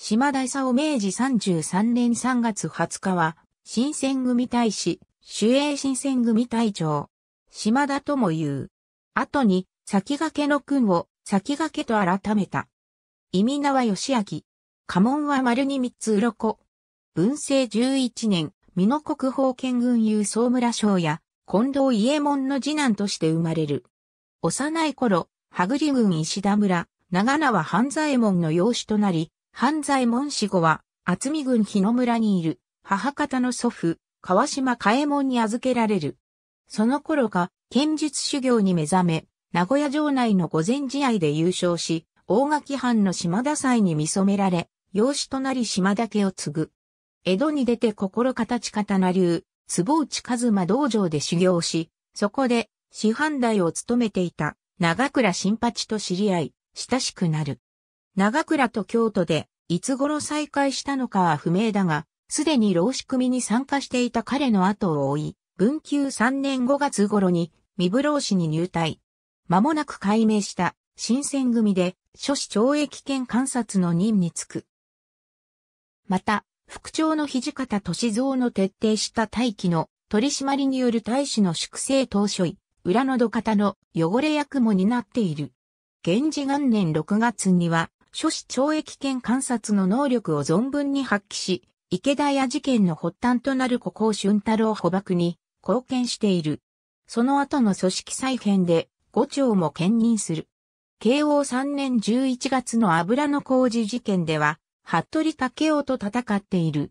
島田を明治33年3月20日は、新選組大使、守衛新選組隊長、島田とも言う。後に、先駆けの君を、先駆けと改めた。意味名は義明。家紋は丸に三つ鱗。文政11年、美濃国宝剣軍有総村省や、近藤家門の次男として生まれる。幼い頃、羽栗郡石田村、長縄半左衛門の養子となり、犯罪門死後は、厚見郡日野村にいる、母方の祖父、川島嘉右衛門に預けられる。その頃が、剣術修行に目覚め、名古屋城内の御前試合で優勝し、大垣藩の島田祭に見染められ、養子となり島田家を継ぐ。江戸に出て心形刀流、坪内一馬道場で修行し、そこで、師範代を務めていた長倉新八と知り合い、親しくなる。長倉と京都で、いつ頃再会したのかは不明だが、すでに老子組に参加していた彼の後を追い、文久3年5月頃に、三部老子に入隊。間もなく改名した、新選組で、諸子懲役権観察の任に就く。また、副長の土方歳三の徹底した大気の取り締まりによる大使の粛清当初位、裏の土方の汚れ役も担っている。元治元年6月には、諸子懲役権観察の能力を存分に発揮し、池田屋事件の発端となる古行春太郎捕獲に貢献している。その後の組織再編で五長も兼任する。慶応3年11月の油の工事事件では、服部武夫と戦っている。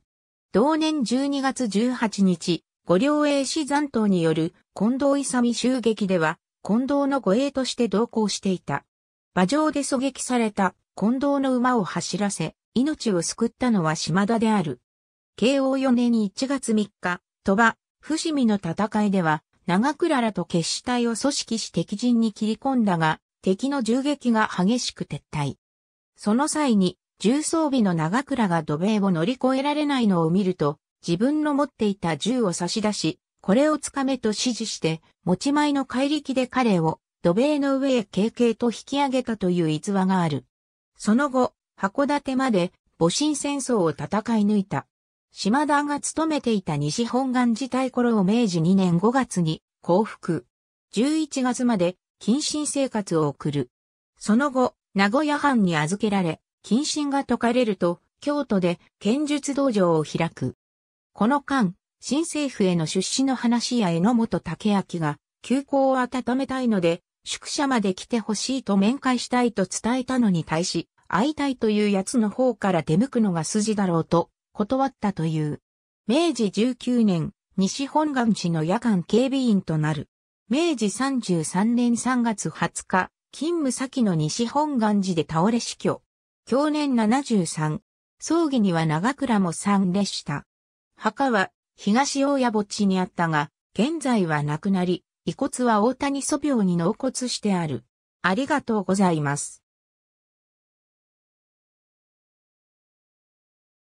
同年12月18日、五両英士残党による近藤勇襲撃では、近藤の護衛として同行していた。馬上で狙撃された近藤の馬を走らせ、命を救ったのは島田である。慶応4年に1月3日、鳥羽、伏見の戦いでは、長倉らと決死隊を組織し敵陣に切り込んだが、敵の銃撃が激しく撤退。その際に、重装備の長倉が土塀を乗り越えられないのを見ると、自分の持っていた銃を差し出し、これをつかめと指示して、持ち前の怪力で彼を土塀の上へ軽々と引き上げたという逸話がある。その後、函館まで戊辰戦争を戦い抜いた。島田が勤めていた西本願寺大頃を明治2年5月に降伏。11月まで謹慎生活を送る。その後、名古屋藩に預けられ、謹慎が解かれると、京都で剣術道場を開く。この間、新政府への出資の話や榎本武明が、休校を温めたいので、宿舎まで来てほしいと面会したいと伝えたのに対し、会いたいというやつの方から出向くのが筋だろうと、断ったという。明治19年、西本願市の夜間警備員となる。明治33年3月20日、勤務先の西本願寺で倒れ死去。去年73。葬儀には長倉も参列した。墓は東大谷墓地にあったが、現在はなくなり、遺骨は大谷祖廟に納骨してある。ありがとうございます。